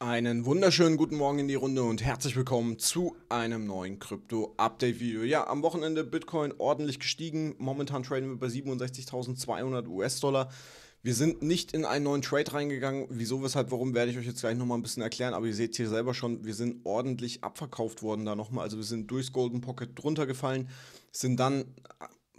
Einen wunderschönen guten Morgen in die Runde und herzlich willkommen zu einem neuen Krypto-Update-Video. Ja, am Wochenende Bitcoin ordentlich gestiegen. Momentan traden wir bei 67.200 US-Dollar. Wir sind nicht in einen neuen Trade reingegangen. Wieso, weshalb, warum, werde ich euch jetzt gleich nochmal ein bisschen erklären. Aber ihr seht hier selber schon, wir sind ordentlich abverkauft worden da nochmal. Also wir sind durchs Golden Pocket drunter gefallen, sind dann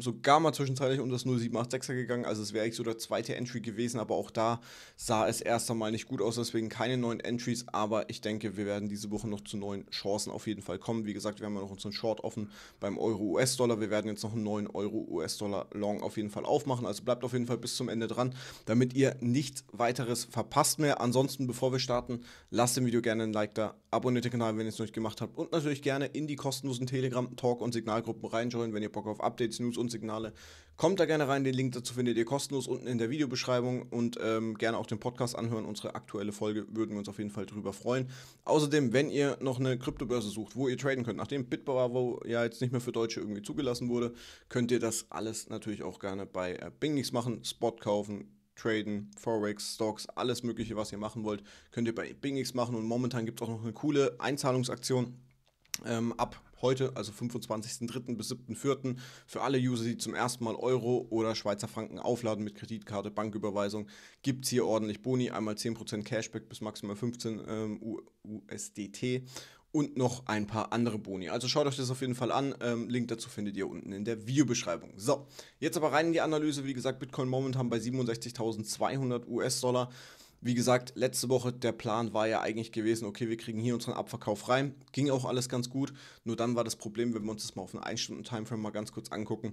sogar mal zwischenzeitlich um das 0786er gegangen. Also es wäre eigentlich so der zweite Entry gewesen, aber auch da sah es erst einmal nicht gut aus, deswegen keine neuen Entries. Aber ich denke, wir werden diese Woche noch zu neuen Chancen auf jeden Fall kommen. Wie gesagt, wir haben ja noch unseren Short offen beim Euro-US-Dollar. Wir werden jetzt noch einen neuen Euro-US-Dollar-Long auf jeden Fall aufmachen. Also bleibt auf jeden Fall bis zum Ende dran, damit ihr nichts weiteres verpasst mehr. Ansonsten, bevor wir starten, lasst dem Video gerne ein Like da, abonniert den Kanal, wenn ihr es noch nicht gemacht habt und natürlich gerne in die kostenlosen Telegram-Talk- und Signalgruppen reinjoinen, wenn ihr Bock auf Updates, News und Stimmsignale. Kommt da gerne rein, den Link dazu findet ihr kostenlos unten in der Videobeschreibung und ähm, gerne auch den Podcast anhören. Unsere aktuelle Folge würden wir uns auf jeden Fall drüber freuen. Außerdem, wenn ihr noch eine Kryptobörse sucht, wo ihr traden könnt, nachdem Bitbravo ja jetzt nicht mehr für Deutsche irgendwie zugelassen wurde, könnt ihr das alles natürlich auch gerne bei äh, Bingnix machen, Spot kaufen, Traden, Forex, Stocks, alles Mögliche, was ihr machen wollt, könnt ihr bei Bingix machen. Und momentan gibt es auch noch eine coole Einzahlungsaktion ähm, ab heute, also 25.03. bis 7.04. für alle User, die zum ersten Mal Euro oder Schweizer Franken aufladen mit Kreditkarte, Banküberweisung, gibt es hier ordentlich Boni, einmal 10% Cashback bis maximal 15 ähm, USDT und noch ein paar andere Boni. Also schaut euch das auf jeden Fall an. Ähm, Link dazu findet ihr unten in der Videobeschreibung. So, jetzt aber rein in die Analyse. Wie gesagt, Bitcoin momentan bei 67.200 US-Dollar. Wie gesagt, letzte Woche der Plan war ja eigentlich gewesen, okay, wir kriegen hier unseren Abverkauf rein. Ging auch alles ganz gut. Nur dann war das Problem, wenn wir uns das mal auf einen 1-Stunden-Timeframe mal ganz kurz angucken,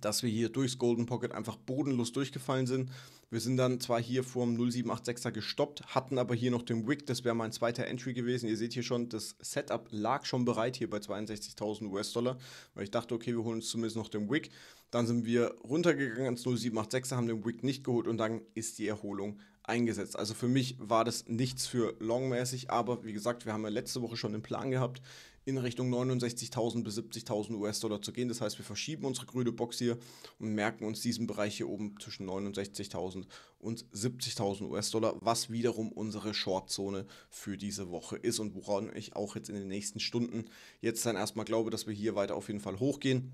dass wir hier durchs Golden Pocket einfach bodenlos durchgefallen sind. Wir sind dann zwar hier vorm 0786er gestoppt, hatten aber hier noch den Wick, das wäre mein zweiter Entry gewesen. Ihr seht hier schon, das Setup lag schon bereit hier bei 62.000 US-Dollar, weil ich dachte, okay, wir holen uns zumindest noch den Wick. Dann sind wir runtergegangen ans 0786er, haben den Wick nicht geholt und dann ist die Erholung eingesetzt. Also für mich war das nichts für longmäßig, aber wie gesagt, wir haben ja letzte Woche schon den Plan gehabt, in Richtung 69.000 bis 70.000 US-Dollar zu gehen. Das heißt, wir verschieben unsere grüne Box hier und merken uns diesen Bereich hier oben zwischen 69.000 und 70.000 US-Dollar, was wiederum unsere Shortzone für diese Woche ist und woran ich auch jetzt in den nächsten Stunden jetzt dann erstmal glaube, dass wir hier weiter auf jeden Fall hochgehen.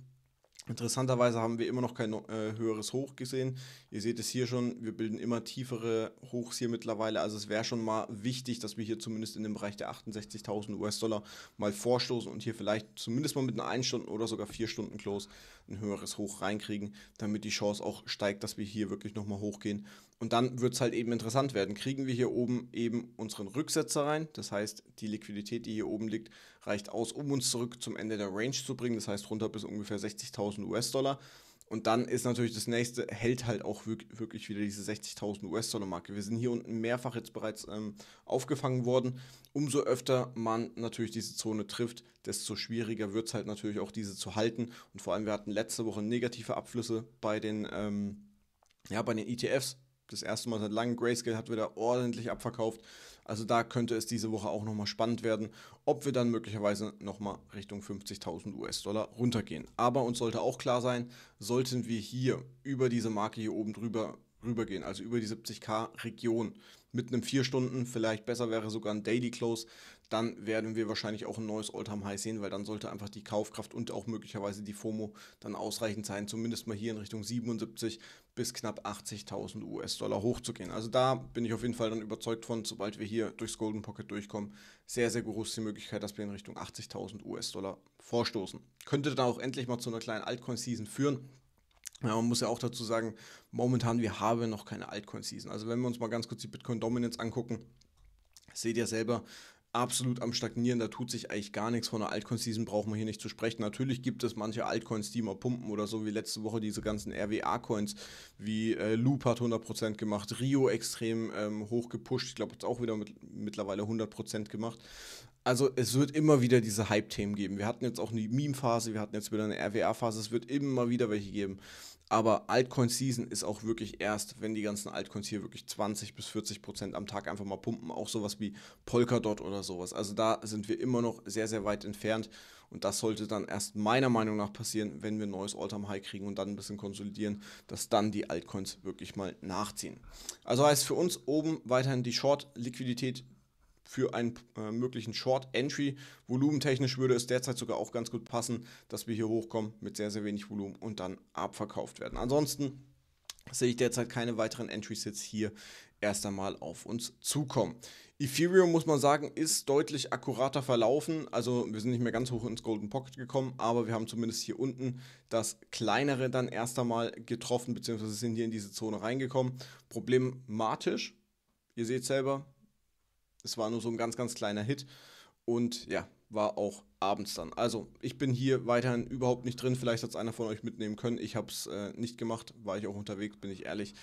Interessanterweise haben wir immer noch kein äh, höheres Hoch gesehen. Ihr seht es hier schon, wir bilden immer tiefere Hochs hier mittlerweile. Also es wäre schon mal wichtig, dass wir hier zumindest in dem Bereich der 68.000 US-Dollar mal vorstoßen und hier vielleicht zumindest mal mit einer 1 Stunden oder sogar 4 Stunden Close ein höheres Hoch reinkriegen, damit die Chance auch steigt, dass wir hier wirklich nochmal hochgehen. Und dann wird es halt eben interessant werden. Kriegen wir hier oben eben unseren Rücksetzer rein, das heißt, die Liquidität, die hier oben liegt, reicht aus, um uns zurück zum Ende der Range zu bringen, das heißt runter bis ungefähr 60.000 US-Dollar. Und dann ist natürlich das nächste, hält halt auch wirklich wieder diese 60.000 US-Dollar-Marke. Wir sind hier unten mehrfach jetzt bereits ähm, aufgefangen worden. Umso öfter man natürlich diese Zone trifft, desto schwieriger wird es halt natürlich auch, diese zu halten. Und vor allem, wir hatten letzte Woche negative Abflüsse bei den, ähm, ja, bei den ETFs, das erste Mal seit langem Grayscale hat wieder ordentlich abverkauft. Also da könnte es diese Woche auch nochmal spannend werden, ob wir dann möglicherweise nochmal Richtung 50.000 US-Dollar runtergehen. Aber uns sollte auch klar sein, sollten wir hier über diese Marke hier oben drüber rübergehen, also über die 70k Region. Mit einem 4 Stunden, vielleicht besser wäre sogar ein Daily Close, dann werden wir wahrscheinlich auch ein neues Alltime High sehen, weil dann sollte einfach die Kaufkraft und auch möglicherweise die FOMO dann ausreichend sein, zumindest mal hier in Richtung 77 bis knapp 80.000 US-Dollar hochzugehen. Also da bin ich auf jeden Fall dann überzeugt von, sobald wir hier durchs Golden Pocket durchkommen, sehr, sehr groß die Möglichkeit, dass wir in Richtung 80.000 US-Dollar vorstoßen. Könnte dann auch endlich mal zu einer kleinen Altcoin-Season führen ja, man muss ja auch dazu sagen, momentan wir haben noch keine Altcoin-Season. Also wenn wir uns mal ganz kurz die Bitcoin-Dominance angucken, seht ihr selber, absolut am Stagnieren. Da tut sich eigentlich gar nichts. Von der Altcoin-Season brauchen wir hier nicht zu sprechen. Natürlich gibt es manche Altcoins, die mal pumpen oder so, wie letzte Woche diese ganzen RWA-Coins, wie äh, Loop hat 100% gemacht, Rio extrem ähm, hoch gepusht. Ich glaube, jetzt auch wieder mit, mittlerweile 100% gemacht. Also es wird immer wieder diese Hype-Themen geben. Wir hatten jetzt auch eine Meme-Phase, wir hatten jetzt wieder eine RWA-Phase. Es wird immer wieder welche geben. Aber Altcoin-Season ist auch wirklich erst, wenn die ganzen Altcoins hier wirklich 20 bis 40 Prozent am Tag einfach mal pumpen. Auch sowas wie Polkadot oder so sowas. Also da sind wir immer noch sehr, sehr weit entfernt. Und das sollte dann erst meiner Meinung nach passieren, wenn wir ein neues All-Time-High kriegen und dann ein bisschen konsolidieren, dass dann die Altcoins wirklich mal nachziehen. Also heißt für uns oben weiterhin die Short-Liquidität für einen äh, möglichen Short-Entry. Volumentechnisch würde es derzeit sogar auch ganz gut passen, dass wir hier hochkommen mit sehr, sehr wenig Volumen und dann abverkauft werden. Ansonsten sehe ich derzeit keine weiteren Entries jetzt hier erst einmal auf uns zukommen. Ethereum, muss man sagen, ist deutlich akkurater verlaufen. Also wir sind nicht mehr ganz hoch ins Golden Pocket gekommen, aber wir haben zumindest hier unten das kleinere dann erst einmal getroffen, beziehungsweise sind hier in diese Zone reingekommen. Problematisch, ihr seht selber, es war nur so ein ganz, ganz kleiner Hit und ja, war auch abends dann. Also, ich bin hier weiterhin überhaupt nicht drin. Vielleicht hat es einer von euch mitnehmen können. Ich habe es äh, nicht gemacht, war ich auch unterwegs, bin ich ehrlich.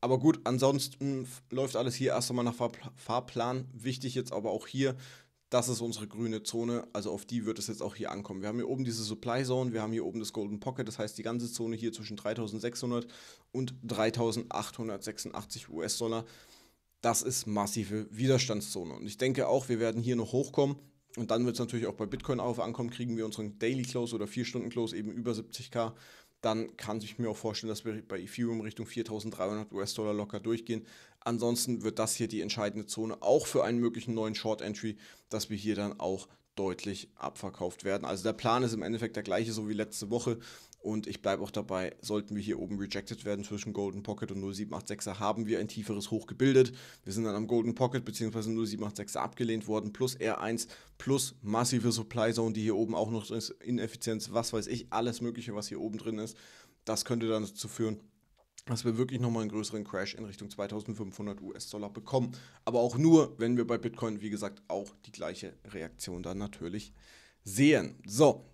Aber gut, ansonsten läuft alles hier erst einmal nach Fahr Fahrplan. Wichtig jetzt aber auch hier, das ist unsere grüne Zone, also auf die wird es jetzt auch hier ankommen. Wir haben hier oben diese Supply Zone, wir haben hier oben das Golden Pocket, das heißt die ganze Zone hier zwischen 3600 und 3886 US-Dollar. Das ist massive Widerstandszone und ich denke auch, wir werden hier noch hochkommen. Und dann wird es natürlich auch bei Bitcoin auf ankommen, kriegen wir unseren Daily Close oder 4-Stunden-Close eben über 70k. Dann kann ich mir auch vorstellen, dass wir bei Ethereum Richtung 4.300 US-Dollar locker durchgehen. Ansonsten wird das hier die entscheidende Zone auch für einen möglichen neuen Short-Entry, dass wir hier dann auch deutlich abverkauft werden. Also der Plan ist im Endeffekt der gleiche, so wie letzte Woche. Und ich bleibe auch dabei, sollten wir hier oben rejected werden zwischen Golden Pocket und 0786er, haben wir ein tieferes Hoch gebildet. Wir sind dann am Golden Pocket bzw. 0786er abgelehnt worden, plus R1, plus massive Supply Zone, die hier oben auch noch drin ist, Ineffizienz, was weiß ich, alles Mögliche, was hier oben drin ist. Das könnte dann dazu führen, dass wir wirklich nochmal einen größeren Crash in Richtung 2500 US-Dollar bekommen. Aber auch nur, wenn wir bei Bitcoin, wie gesagt, auch die gleiche Reaktion dann natürlich sehen. So,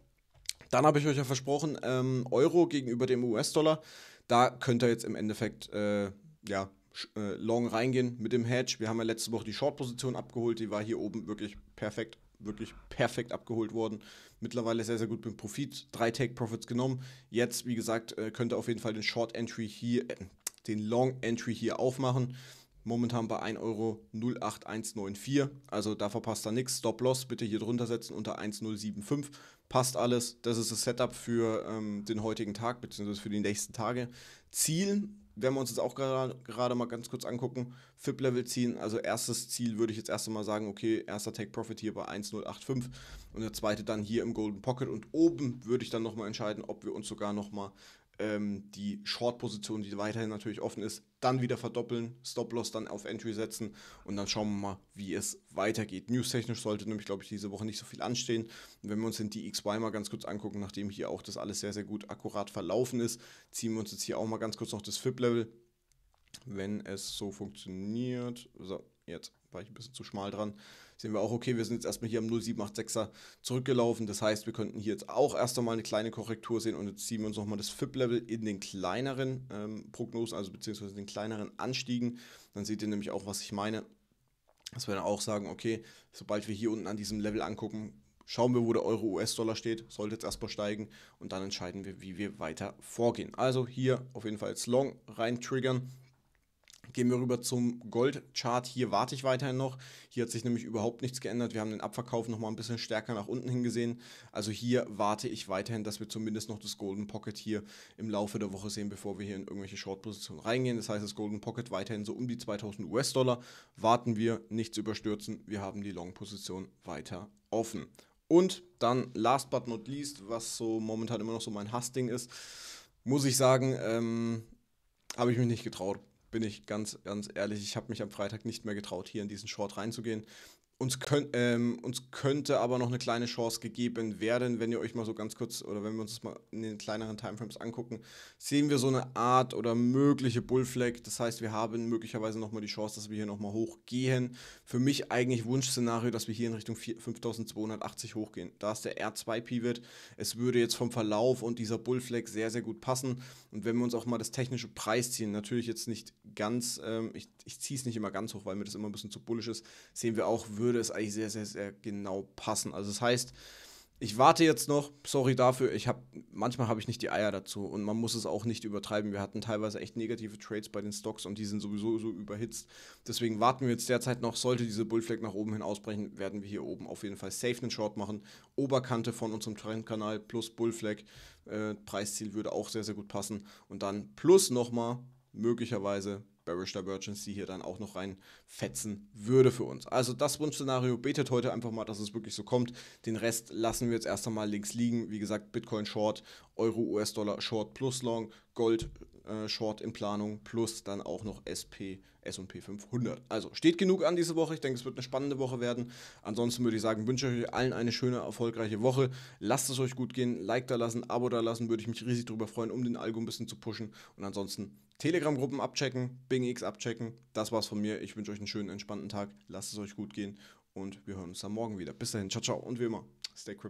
dann habe ich euch ja versprochen, ähm, Euro gegenüber dem US-Dollar. Da könnt ihr jetzt im Endeffekt äh, ja, äh, long reingehen mit dem Hedge. Wir haben ja letzte Woche die Short-Position abgeholt, die war hier oben wirklich perfekt, wirklich perfekt abgeholt worden. Mittlerweile sehr, sehr gut mit Profit, drei Take-Profits genommen. Jetzt, wie gesagt, äh, könnt ihr auf jeden Fall den Short-Entry hier, äh, den Long-Entry hier aufmachen. Momentan bei 1,08194 Euro. Also da verpasst er nichts. Stop-Loss bitte hier drunter setzen unter 1,075. Passt alles. Das ist das Setup für ähm, den heutigen Tag bzw. für die nächsten Tage. Ziel werden wir uns jetzt auch gerade, mal ganz kurz angucken. FIP-Level ziehen. Also erstes Ziel würde ich jetzt erst einmal sagen, okay, erster Take-Profit hier bei 1,085 und der zweite dann hier im Golden Pocket. Und oben würde ich dann nochmal entscheiden, ob wir uns sogar nochmal ähm, die Short-Position, die weiterhin natürlich offen ist, dann wieder verdoppeln, Stop-Loss dann auf Entry setzen und dann schauen wir mal, wie es weitergeht. News-technisch sollte nämlich, glaube ich, diese Woche nicht so viel anstehen. Und wenn wir uns den DXY mal ganz kurz angucken, nachdem hier auch das alles sehr, sehr gut akkurat verlaufen ist, ziehen wir uns jetzt hier auch mal ganz kurz noch das FIP-Level, wenn es so funktioniert. So, jetzt war ich ein bisschen zu schmal dran. Sehen wir auch, okay, wir sind jetzt erstmal hier am 0786er zurückgelaufen. Das heißt, wir könnten hier jetzt auch erst einmal eine kleine Korrektur sehen und jetzt ziehen wir uns nochmal das FIP-Level in den kleineren ähm, Prognosen, also beziehungsweise den kleineren Anstiegen. Dann seht ihr nämlich auch, was ich meine. Dass wir dann auch sagen, okay, sobald wir hier unten an diesem Level angucken, schauen wir, wo der Euro US-Dollar steht, sollte jetzt erstmal steigen und dann entscheiden wir, wie wir weiter vorgehen. Also hier auf jeden Fall jetzt Long rein triggern Gehen wir rüber zum Goldchart. Hier warte ich weiterhin noch. Hier hat sich nämlich überhaupt nichts geändert. Wir haben den Abverkauf nochmal ein bisschen stärker nach unten hingesehen. Also hier warte ich weiterhin, dass wir zumindest noch das Golden Pocket hier im Laufe der Woche sehen, bevor wir hier in irgendwelche Short-Positionen reingehen. Das heißt, das Golden Pocket weiterhin so um die 2000 US-Dollar. Warten wir, nichts überstürzen. Wir haben die Long-Position weiter offen. Und dann, last but not least, was so momentan immer noch so mein Hassding ist, muss ich sagen, ähm, habe ich mich nicht getraut bin ich ganz, ganz ehrlich, ich habe mich am Freitag nicht mehr getraut, hier in diesen Short reinzugehen. Uns, könnt, ähm, uns, könnte aber noch eine kleine Chance gegeben werden, wenn ihr euch mal so ganz kurz oder wenn wir uns das mal in den kleineren Timeframes angucken, sehen wir so eine Art oder mögliche Bullflag. Das heißt, wir haben möglicherweise nochmal die Chance, dass wir hier nochmal hochgehen. Für mich eigentlich Wunschszenario, dass wir hier in Richtung 5280 hochgehen. Da ist der R2-Pivot. Es würde jetzt vom Verlauf und dieser Bullflag sehr, sehr gut passen. Und wenn wir uns auch mal das technische Preis ziehen, natürlich jetzt nicht ganz, ähm, ich, ich ziehe es nicht immer ganz hoch, weil mir das immer ein bisschen zu bullisch ist, sehen wir auch, würde würde es eigentlich sehr, sehr, sehr genau passen. Also das heißt, ich warte jetzt noch, sorry dafür, ich habe manchmal habe ich nicht die Eier dazu und man muss es auch nicht übertreiben. Wir hatten teilweise echt negative Trades bei den Stocks und die sind sowieso so überhitzt. Deswegen warten wir jetzt derzeit noch, sollte diese Bullflag nach oben hin ausbrechen, werden wir hier oben auf jeden Fall safe einen Short machen. Oberkante von unserem Trendkanal plus Bullflag äh, Preisziel würde auch sehr sehr gut passen und dann plus nochmal möglicherweise Barrister Emergency hier dann auch noch reinfetzen würde für uns. Also das Wunschszenario betet heute einfach mal, dass es wirklich so kommt. Den Rest lassen wir jetzt erst einmal links liegen. Wie gesagt, Bitcoin Short, Euro, US-Dollar Short plus Long, Gold äh, Short in Planung plus dann auch noch SP, SP 500. Also steht genug an diese Woche. Ich denke, es wird eine spannende Woche werden. Ansonsten würde ich sagen, wünsche ich euch allen eine schöne, erfolgreiche Woche. Lasst es euch gut gehen. Like da lassen, Abo da lassen, würde ich mich riesig drüber freuen, um den Algo ein bisschen zu pushen. Und ansonsten Telegram-Gruppen abchecken, Bing X abchecken. Das war's von mir. Ich wünsche euch einen schönen, entspannten Tag. Lasst es euch gut gehen und wir hören uns dann morgen wieder. Bis dahin, ciao, ciao und wie immer, stay crypto.